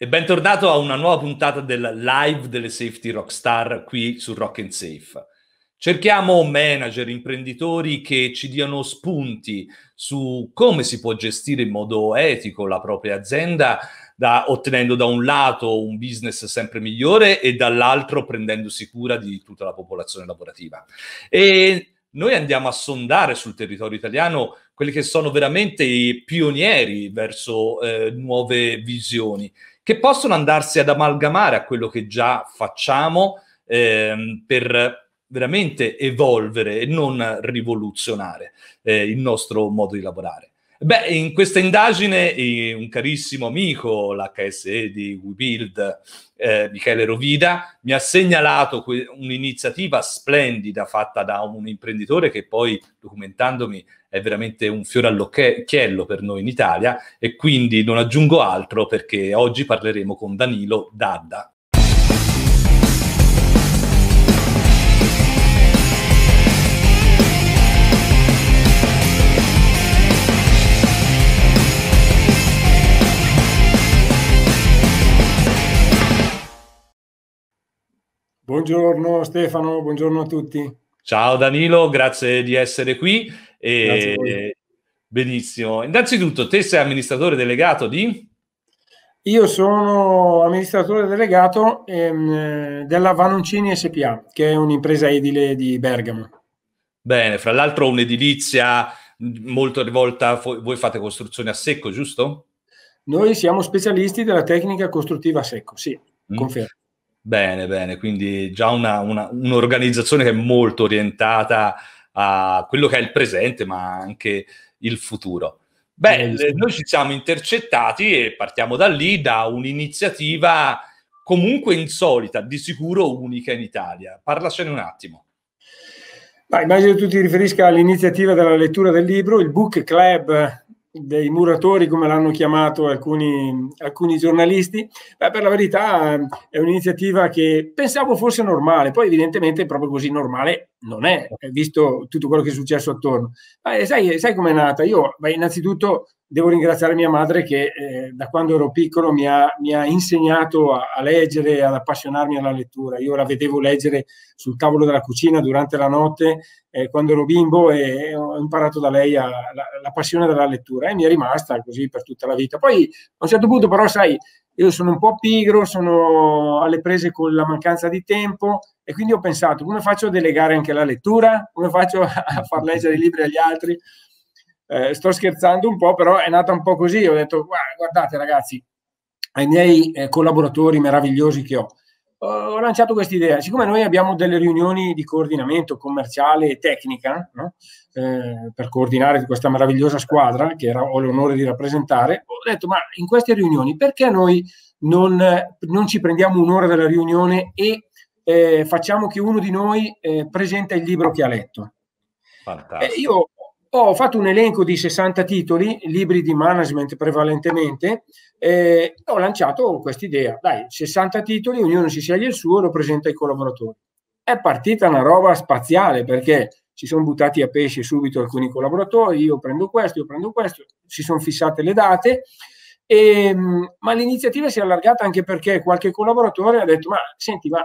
E bentornato a una nuova puntata del live delle safety rockstar qui su Rock and Safe. Cerchiamo manager, imprenditori che ci diano spunti su come si può gestire in modo etico la propria azienda, da, ottenendo da un lato un business sempre migliore e dall'altro prendendosi cura di tutta la popolazione lavorativa. E noi andiamo a sondare sul territorio italiano quelli che sono veramente i pionieri verso eh, nuove visioni che possono andarsi ad amalgamare a quello che già facciamo ehm, per veramente evolvere e non rivoluzionare eh, il nostro modo di lavorare. Beh, in questa indagine eh, un carissimo amico, l'HSE di WeBuild, eh, Michele Rovida, mi ha segnalato que- un'iniziativa splendida fatta da un imprenditore che poi, documentandomi, è veramente un fiore all'occhiello per noi in Italia e quindi non aggiungo altro perché oggi parleremo con Danilo Dadda. Buongiorno Stefano, buongiorno a tutti. Ciao Danilo, grazie di essere qui. E... Benissimo. Innanzitutto, te sei amministratore delegato di? Io sono amministratore delegato ehm, della Vanoncini SPA, che è un'impresa edile di Bergamo. Bene, fra l'altro un'edilizia molto rivolta, voi fate costruzioni a secco, giusto? Noi siamo specialisti della tecnica costruttiva a secco, sì, mm. confermo. Bene, bene, quindi già una, una, un'organizzazione che è molto orientata a quello che è il presente, ma anche il futuro. Beh, eh, noi ci siamo intercettati e partiamo da lì, da un'iniziativa comunque insolita, di sicuro unica in Italia. Parlacene un attimo. Ma immagino tu ti riferisca all'iniziativa della lettura del libro, il Book Club dei muratori, come l'hanno chiamato alcuni, alcuni giornalisti. Beh, per la verità è un'iniziativa che pensavo fosse normale, poi evidentemente proprio così normale non è, eh, visto tutto quello che è successo attorno. Ma eh, sai, sai com'è nata? Io, beh, innanzitutto, devo ringraziare mia madre che eh, da quando ero piccolo mi ha, mi ha insegnato a, a, leggere, ad appassionarmi alla lettura. Io la vedevo leggere sul tavolo della cucina durante la notte eh, quando ero bimbo e ho imparato da lei a, la, la passione della lettura e mi è rimasta così per tutta la vita. Poi a un certo punto però, sai, io sono un po' pigro, sono alle prese con la mancanza di tempo e quindi ho pensato come faccio a delegare anche la lettura, come faccio a far leggere i libri agli altri. Eh, sto scherzando un po', però è nata un po' così. Ho detto guardate ragazzi, ai miei eh, collaboratori meravigliosi che ho, ho lanciato questa idea. Siccome noi abbiamo delle riunioni di coordinamento commerciale e tecnica no? eh, per coordinare questa meravigliosa squadra che era, ho l'onore di rappresentare, ho detto: ma in queste riunioni perché noi non, non ci prendiamo un'ora della riunione e eh, facciamo che uno di noi eh, presenta il libro che ha letto? io ho fatto un elenco di 60 titoli, libri di management prevalentemente, e ho lanciato questa idea. Dai, 60 titoli, ognuno si sceglie il suo e lo presenta ai collaboratori. È partita una roba spaziale perché si sono buttati a pesce subito alcuni collaboratori, io prendo questo, io prendo questo, si sono fissate le date, e, ma l'iniziativa si è allargata anche perché qualche collaboratore ha detto, ma senti, ma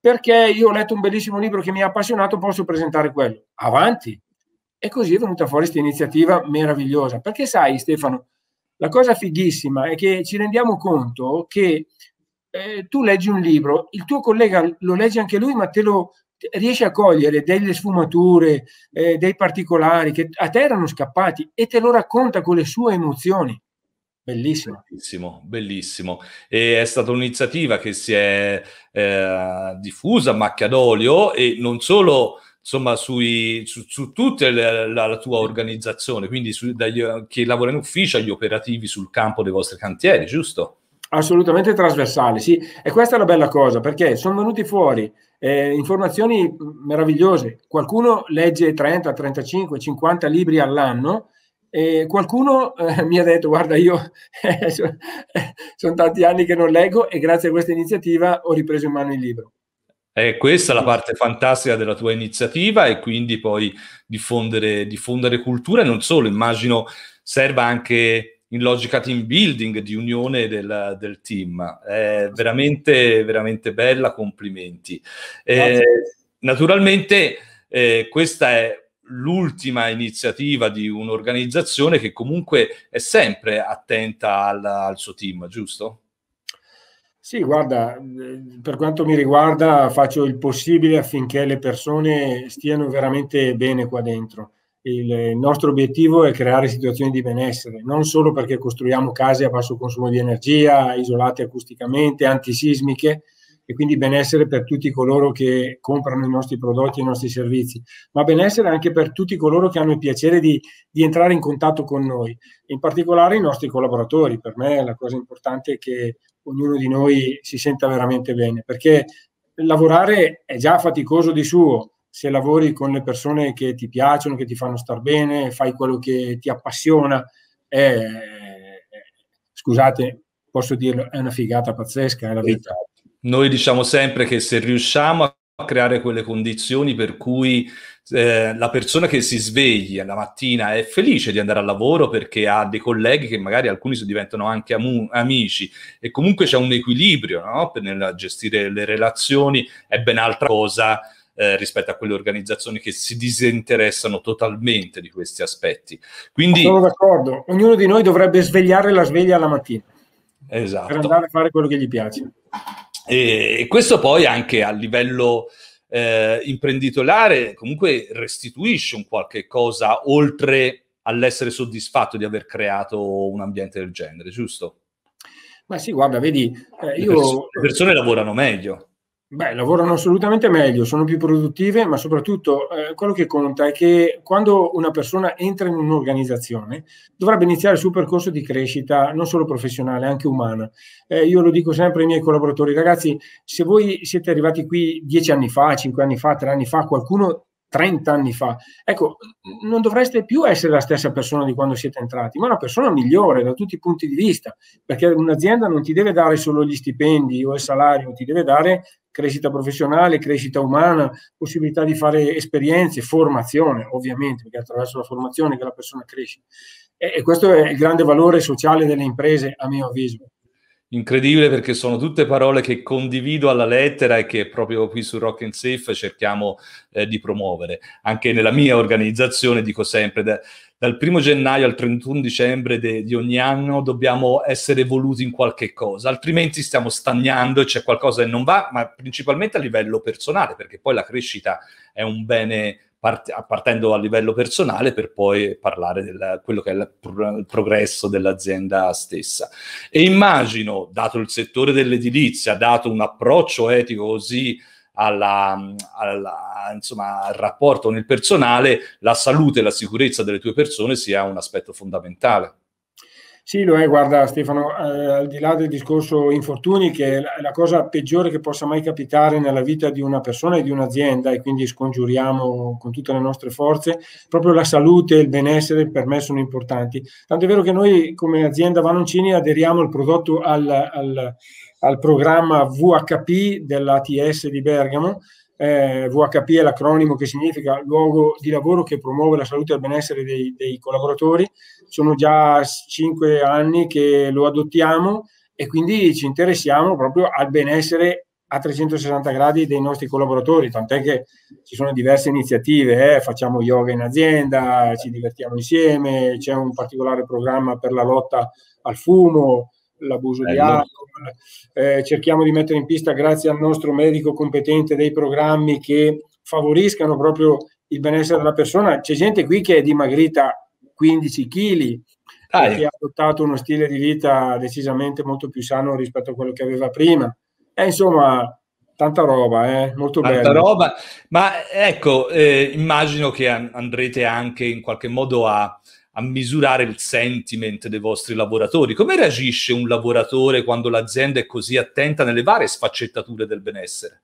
perché io ho letto un bellissimo libro che mi ha appassionato, posso presentare quello? Avanti, e così è venuta fuori questa iniziativa meravigliosa. Perché sai, Stefano, la cosa fighissima è che ci rendiamo conto che eh, tu leggi un libro, il tuo collega lo legge anche lui, ma te lo riesci a cogliere delle sfumature, eh, dei particolari che a te erano scappati e te lo racconta con le sue emozioni. Bellissimo. Bellissimo, bellissimo. E è stata un'iniziativa che si è eh, diffusa a macchia d'olio e non solo insomma sui, su, su tutta la, la, tua organizzazione, quindi su, dagli, chi lavora in ufficio agli operativi sul campo dei vostri cantieri, giusto? Assolutamente trasversale, sì. E questa è una bella cosa, perché sono venuti fuori eh, informazioni meravigliose. Qualcuno legge 30, 35, 50 libri all'anno, e qualcuno eh, mi ha detto guarda io eh, eh sono tanti anni che non leggo e grazie a questa iniziativa ho ripreso in mano il libro è questa la parte fantastica della tua iniziativa e quindi poi diffondere, diffondere cultura e non solo, immagino serva anche in logica team building, di unione del, del team. È veramente, veramente bella, complimenti. Eh, naturalmente eh, questa è l'ultima iniziativa di un'organizzazione che comunque è sempre attenta al, al suo team, giusto? Sì, guarda, per quanto mi riguarda faccio il possibile affinché le persone stiano veramente bene qua dentro. Il nostro obiettivo è creare situazioni di benessere, non solo perché costruiamo case a basso consumo di energia, isolate acusticamente, antisismiche e quindi benessere per tutti coloro che comprano i nostri prodotti e i nostri servizi, ma benessere anche per tutti coloro che hanno il piacere di, di entrare in contatto con noi, in particolare i nostri collaboratori. Per me la cosa importante è che ognuno di noi si senta veramente bene, perché lavorare è già faticoso di suo, se lavori con le persone che ti piacciono, che ti fanno star bene, fai quello che ti appassiona, è, scusate, posso dirlo, è una figata pazzesca, è la vita. Noi diciamo sempre che se riusciamo a creare quelle condizioni per cui eh, la persona che si sveglia la mattina è felice di andare al lavoro perché ha dei colleghi che magari alcuni diventano anche amu- amici e comunque c'è un equilibrio no? nel gestire le relazioni, è ben altra cosa eh, rispetto a quelle organizzazioni che si disinteressano totalmente di questi aspetti. Quindi, Sono d'accordo, ognuno di noi dovrebbe svegliare la sveglia alla mattina esatto. per andare a fare quello che gli piace. E questo poi anche a livello eh, imprenditoriale comunque restituisce un qualche cosa oltre all'essere soddisfatto di aver creato un ambiente del genere, giusto? Ma sì, guarda, vedi, eh, io... Le persone lavorano meglio. Beh, lavorano assolutamente meglio, sono più produttive, ma soprattutto eh, quello che conta è che quando una persona entra in un'organizzazione dovrebbe iniziare il suo percorso di crescita non solo professionale, anche umana. Eh, io lo dico sempre ai miei collaboratori, ragazzi, se voi siete arrivati qui dieci anni fa, cinque anni fa, tre anni fa, qualcuno 30 anni fa. Ecco, non dovreste più essere la stessa persona di quando siete entrati, ma una persona migliore da tutti i punti di vista, perché un'azienda non ti deve dare solo gli stipendi o il salario, ti deve dare crescita professionale, crescita umana, possibilità di fare esperienze, formazione, ovviamente, perché attraverso la formazione che la persona cresce. E, e questo è il grande valore sociale delle imprese, a mio avviso. Incredibile perché sono tutte parole che condivido alla lettera e che proprio qui su Rock and Safe cerchiamo eh, di promuovere. Anche nella mia organizzazione dico sempre... Da, dal 1 gennaio al 31 dicembre de- di ogni anno dobbiamo essere evoluti in qualche cosa, altrimenti stiamo stagnando e c'è qualcosa che non va, ma principalmente a livello personale, perché poi la crescita è un bene part- partendo a livello personale per poi parlare di quello che è il, pro- il progresso dell'azienda stessa. E immagino, dato il settore dell'edilizia, dato un approccio etico così alla, alla, insomma, al rapporto nel personale, la salute e la sicurezza delle tue persone sia un aspetto fondamentale. Sì, lo è, guarda Stefano, eh, al di là del discorso infortuni, che è la, cosa peggiore che possa mai capitare nella vita di una persona e di un'azienda, e quindi scongiuriamo con tutte le nostre forze, proprio la salute e il benessere per me sono importanti. Tanto è vero che noi come azienda Vanoncini aderiamo il prodotto al, al, al programma VHP dell'ATS di Bergamo, eh, VHP è l'acronimo che significa luogo di lavoro che promuove la salute e il benessere dei, dei collaboratori. Sono già cinque anni che lo adottiamo e quindi ci interessiamo proprio al benessere a 360 gradi dei nostri collaboratori, tant'è che ci sono diverse iniziative, eh? facciamo yoga in azienda, ci divertiamo insieme, c'è un particolare programma per la lotta al fumo, l'abuso Bello. Eh, di alcol, eh, cerchiamo di mettere in pista grazie al nostro medico competente dei programmi che favoriscano proprio il benessere della persona. C'è gente qui che è dimagrita 15 kg, Dai. che ha adottato uno stile di vita decisamente molto più sano rispetto a quello che aveva prima. E eh, insomma, Tanta roba, eh? molto bella. Tanta bello. roba, ma ecco, eh, immagino che andrete anche in qualche modo a, a, misurare il sentiment dei vostri lavoratori. Come reagisce un lavoratore quando l'azienda è così attenta nelle varie sfaccettature del benessere?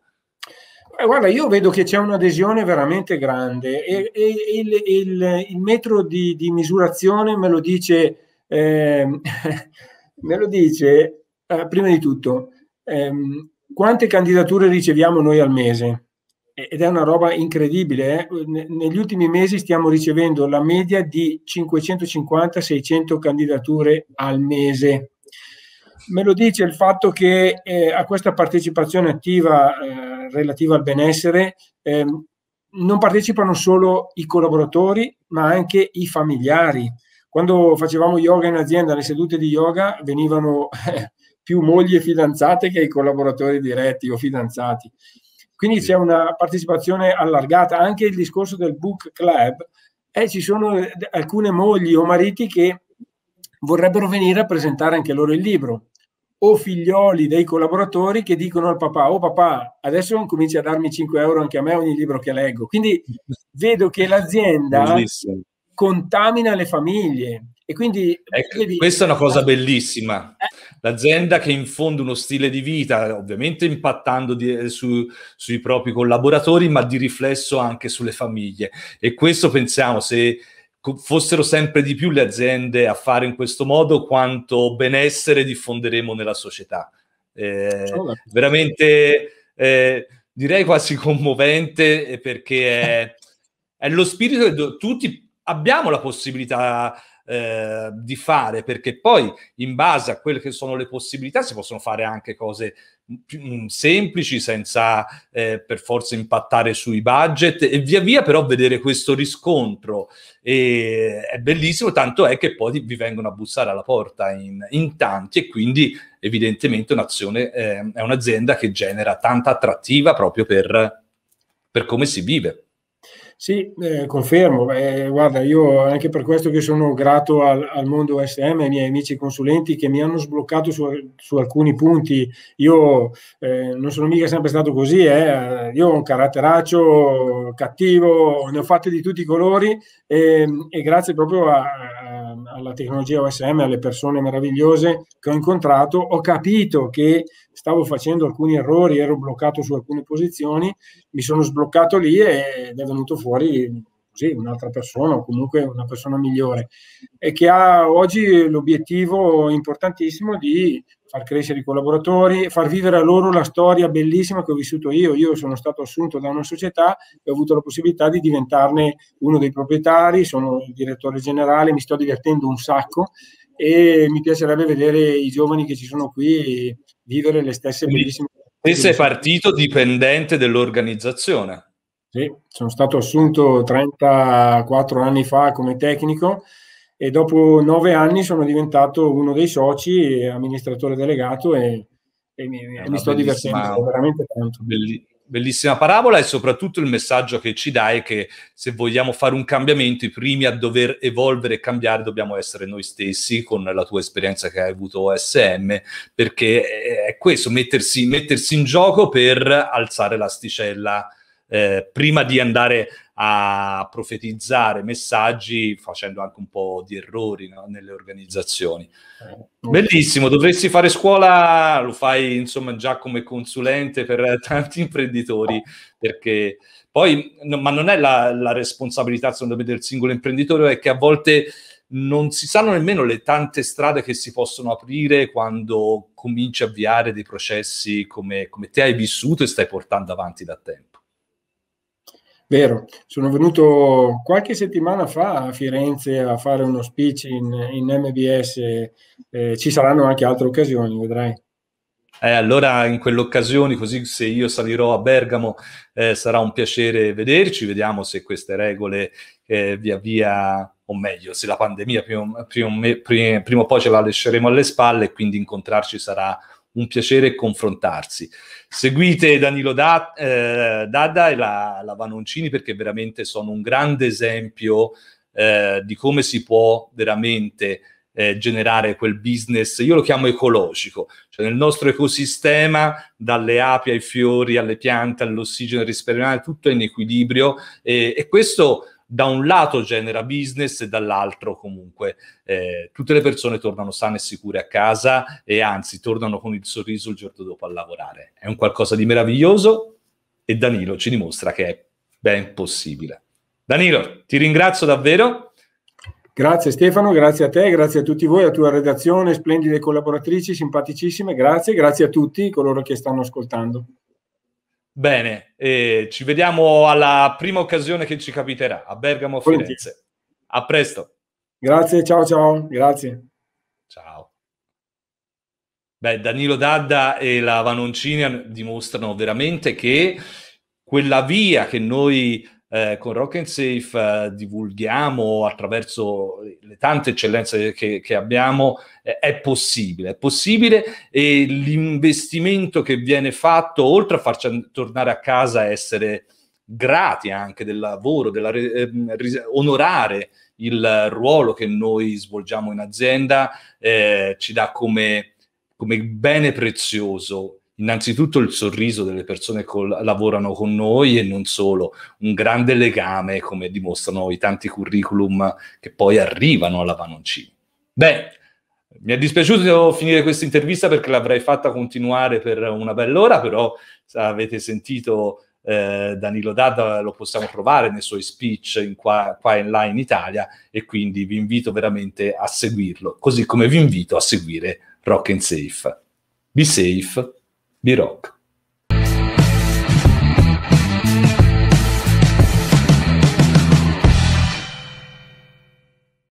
Eh, guarda, io vedo che c'è un'adesione veramente grande e, mm. e il, il, il, metro di, di, misurazione me lo dice, eh, me lo dice eh, prima di tutto. Ehm, quante candidature riceviamo noi al mese? Ed è una roba incredibile. Eh? Negli ultimi mesi stiamo ricevendo la media di 550-600 candidature al mese. Me lo dice il fatto che eh, a questa partecipazione attiva eh, relativa al benessere ehm, non partecipano solo i collaboratori, ma anche i familiari quando facevamo yoga in azienda, le sedute di yoga venivano eh, più mogli e fidanzate che i collaboratori diretti o fidanzati. Quindi sì. c'è una partecipazione allargata, anche il discorso del book club, eh, ci sono eh, alcune mogli o mariti che vorrebbero venire a presentare anche loro il libro, o figlioli dei collaboratori che dicono al papà, oh papà, adesso cominci a darmi 5 euro anche a me ogni libro che leggo. Quindi vedo che l'azienda... Buonissimo contamina le famiglie. E quindi ecco, devi... questa è una cosa bellissima. Eh. L'azienda che infonde uno stile di vita, ovviamente impattando di, eh, su, sui propri collaboratori, ma di riflesso anche sulle famiglie. E questo pensiamo se fossero sempre di più le aziende a fare in questo modo, quanto benessere diffonderemo nella società. Eh, veramente eh, direi quasi commovente eh, perché è, è lo spirito che do- tutti abbiamo la possibilità eh, di fare, perché poi in base a quelle che sono le possibilità si possono fare anche cose mm, più mm, semplici senza eh, per forza impattare sui budget e via via però vedere questo riscontro e, è bellissimo, tanto è che poi vi vengono a bussare alla porta in, in tanti e quindi evidentemente un'azione eh, è un'azienda che genera tanta attrattiva proprio per, per come si vive. Sì, eh, confermo. Eh, guarda, io anche per questo che sono grato al, al mondo SM e ai miei amici consulenti che mi hanno sbloccato su, su alcuni punti. Io eh, non sono mica sempre stato così, eh. io ho un caratteraccio cattivo, ne ho fatte di tutti i colori e, ehm, e grazie proprio a, Ehm, alla tecnologia OSM, alle persone meravigliose che ho incontrato, ho capito che stavo facendo alcuni errori, ero bloccato su alcune posizioni, mi sono sbloccato lì ed è venuto fuori così, un'altra persona o comunque una persona migliore e che ha oggi l'obiettivo importantissimo di far crescere i collaboratori, far vivere a loro la storia bellissima che ho vissuto io. Io sono stato assunto da una società e ho avuto la possibilità di diventarne uno dei proprietari, sono il direttore generale, mi sto divertendo un sacco e mi piacerebbe vedere i giovani che ci sono qui vivere le stesse bellissime. Te sei partito dipendente dell'organizzazione. Sì, sono stato assunto 34 anni fa come tecnico e dopo nove anni sono diventato uno dei soci, amministratore delegato e, e mi, mi sto divertendo veramente tanto. Bellissimo bellissima parabola e soprattutto il messaggio che ci dai è che se vogliamo fare un cambiamento, i primi a dover evolvere e cambiare dobbiamo essere noi stessi con la tua esperienza che hai avuto OSM, perché è questo, mettersi, mettersi in gioco per alzare l'asticella eh, prima di andare a profetizzare messaggi facendo anche un po' di errori no? nelle organizzazioni. Eh. Bellissimo, dovresti fare scuola, lo fai insomma già come consulente per tanti imprenditori, perché poi, no, ma non è la, la responsabilità secondo me del singolo imprenditore, è che a volte non si sanno nemmeno le tante strade che si possono aprire quando cominci a avviare dei processi come, come te hai vissuto e stai portando avanti da tempo. Vero, sono venuto qualche settimana fa a Firenze a fare uno speech in, in MBS, eh, ci saranno anche altre occasioni, vedrai. Eh, allora in quell'occasione, così se io salirò a Bergamo, eh, sarà un piacere vederci, vediamo se queste regole eh, via via, o meglio, se la pandemia prima, prima, prima, prima o poi ce la lasceremo alle spalle e quindi incontrarci sarà un piacere confrontarsi. Seguite Danilo da, eh, Dada e la, la Vanoncini perché veramente sono un grande esempio eh, di come si può veramente eh, generare quel business, io lo chiamo ecologico, cioè nel nostro ecosistema, dalle api ai fiori, alle piante, all'ossigeno risparmiare, tutto è in equilibrio e, e questo da un lato genera business e dall'altro comunque eh, tutte le persone tornano sane e sicure a casa e anzi tornano con il sorriso il giorno dopo a lavorare. È un qualcosa di meraviglioso e Danilo ci dimostra che è ben possibile. Danilo, ti ringrazio davvero. Grazie Stefano, grazie a te, grazie a tutti voi, a tua redazione, splendide collaboratrici, simpaticissime, grazie, grazie a tutti coloro che stanno ascoltando. Bene, eh, ci vediamo alla prima occasione che ci capiterà a Bergamo Firenze. A presto. Grazie, ciao ciao, grazie. Ciao. Beh, Danilo Dadda e la Vanoncini dimostrano veramente che quella via che noi eh, con Rock and Safe eh, divulghiamo attraverso le tante eccellenze che, che abbiamo, eh, è possibile, è possibile e l'investimento che viene fatto, oltre a farci tornare a casa e essere grati anche del lavoro, della, ehm, onorare il ruolo che noi svolgiamo in azienda, eh, ci dà come, come bene prezioso innanzitutto il sorriso delle persone che lavorano con noi e non solo, un grande legame come dimostrano i tanti curriculum che poi arrivano alla Panoncini. Beh, mi è dispiaciuto finire questa intervista perché l'avrei fatta continuare per una bella ora, però avete sentito eh, Danilo Dada lo possiamo provare nei suoi speech qua, qua, e là in Italia e quindi vi invito veramente a seguirlo, così come vi invito a seguire Rock and Safe. Be safe Birok.